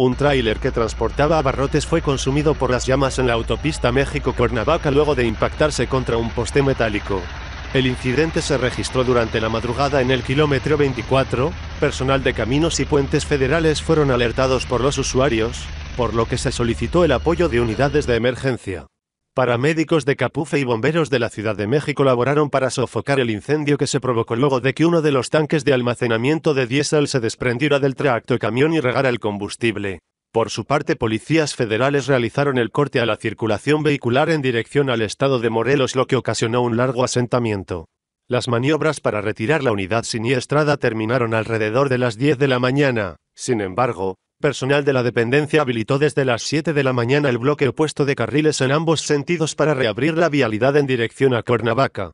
Un tráiler que transportaba abarrotes fue consumido por las llamas en la autopista México-Cuernavaca luego de impactarse contra un poste metálico. El incidente se registró durante la madrugada en el kilómetro 24, personal de caminos y puentes federales fueron alertados por los usuarios, por lo que se solicitó el apoyo de unidades de emergencia. Paramédicos de Capufe y bomberos de la Ciudad de México laboraron para sofocar el incendio que se provocó luego de que uno de los tanques de almacenamiento de diésel se desprendiera del tracto camión y regara el combustible. Por su parte, policías federales realizaron el corte a la circulación vehicular en dirección al estado de Morelos, lo que ocasionó un largo asentamiento. Las maniobras para retirar la unidad siniestrada terminaron alrededor de las 10 de la mañana. Sin embargo, Personal de la dependencia habilitó desde las 7 de la mañana el bloque opuesto de carriles en ambos sentidos para reabrir la vialidad en dirección a Cuernavaca.